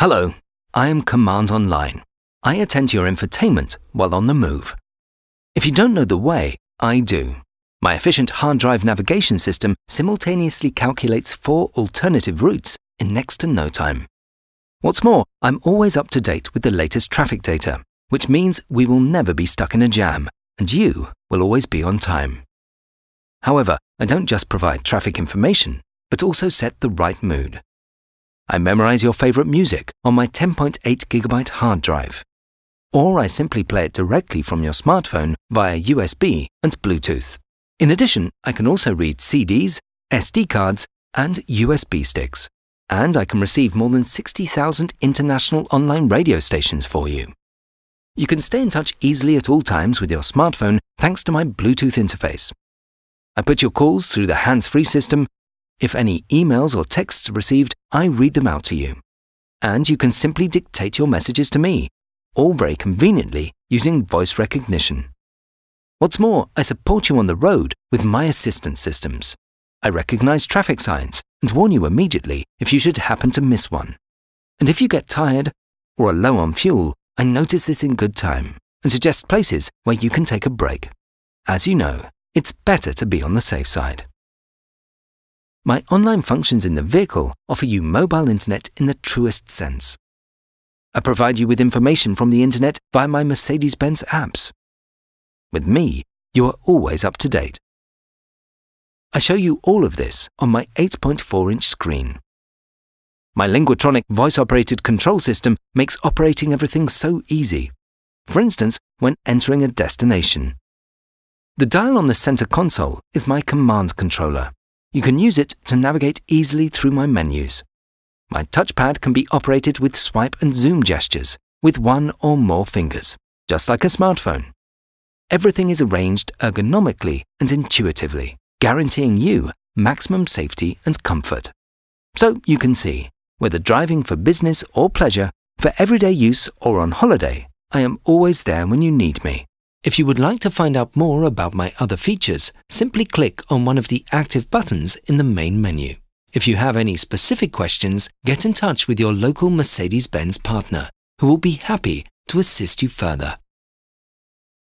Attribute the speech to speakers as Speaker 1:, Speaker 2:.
Speaker 1: Hello, I am Command Online. I attend to your infotainment while on the move. If you don't know the way, I do. My efficient hard drive navigation system simultaneously calculates four alternative routes in next to no time. What's more, I'm always up to date with the latest traffic data, which means we will never be stuck in a jam, and you will always be on time. However, I don't just provide traffic information, but also set the right mood. I memorize your favorite music on my 10.8GB hard drive. Or I simply play it directly from your smartphone via USB and Bluetooth. In addition, I can also read CDs, SD cards, and USB sticks. And I can receive more than 60,000 international online radio stations for you. You can stay in touch easily at all times with your smartphone thanks to my Bluetooth interface. I put your calls through the hands-free system if any emails or texts received, I read them out to you. And you can simply dictate your messages to me, all very conveniently using voice recognition. What's more, I support you on the road with my assistance systems. I recognize traffic signs and warn you immediately if you should happen to miss one. And if you get tired or are low on fuel, I notice this in good time and suggest places where you can take a break. As you know, it's better to be on the safe side my online functions in the vehicle offer you mobile internet in the truest sense. I provide you with information from the internet via my Mercedes Benz apps. With me, you are always up to date. I show you all of this on my 8.4 inch screen. My Linguatronic voice operated control system makes operating everything so easy. For instance, when entering a destination. The dial on the center console is my command controller. You can use it to navigate easily through my menus. My touchpad can be operated with swipe and zoom gestures with one or more fingers, just like a smartphone. Everything is arranged ergonomically and intuitively, guaranteeing you maximum safety and comfort. So you can see, whether driving for business or pleasure, for everyday use or on holiday, I am always there when you need me. If you would like to find out more about my other features, simply click on one of the active buttons in the main menu. If you have any specific questions, get in touch with your local Mercedes-Benz partner, who will be happy to assist you further.